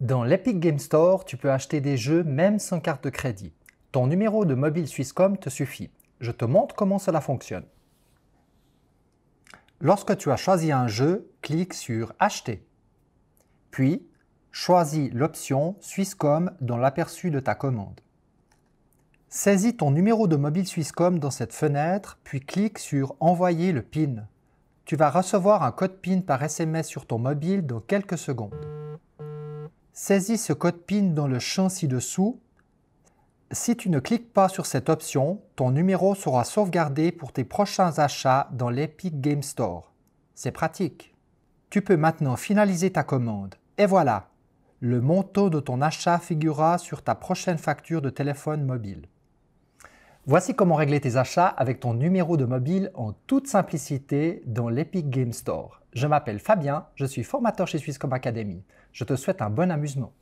Dans l'Epic Game Store, tu peux acheter des jeux même sans carte de crédit. Ton numéro de mobile Swisscom te suffit. Je te montre comment cela fonctionne. Lorsque tu as choisi un jeu, clique sur Acheter. Puis, choisis l'option Swisscom dans l'aperçu de ta commande. Saisis ton numéro de mobile Swisscom dans cette fenêtre, puis clique sur Envoyer le PIN. Tu vas recevoir un code PIN par SMS sur ton mobile dans quelques secondes. Saisis ce code PIN dans le champ ci-dessous. Si tu ne cliques pas sur cette option, ton numéro sera sauvegardé pour tes prochains achats dans l'Epic Game Store. C'est pratique. Tu peux maintenant finaliser ta commande. Et voilà, le montant de ton achat figurera sur ta prochaine facture de téléphone mobile. Voici comment régler tes achats avec ton numéro de mobile en toute simplicité dans l'Epic Game Store. Je m'appelle Fabien, je suis formateur chez Swisscom Academy. Je te souhaite un bon amusement.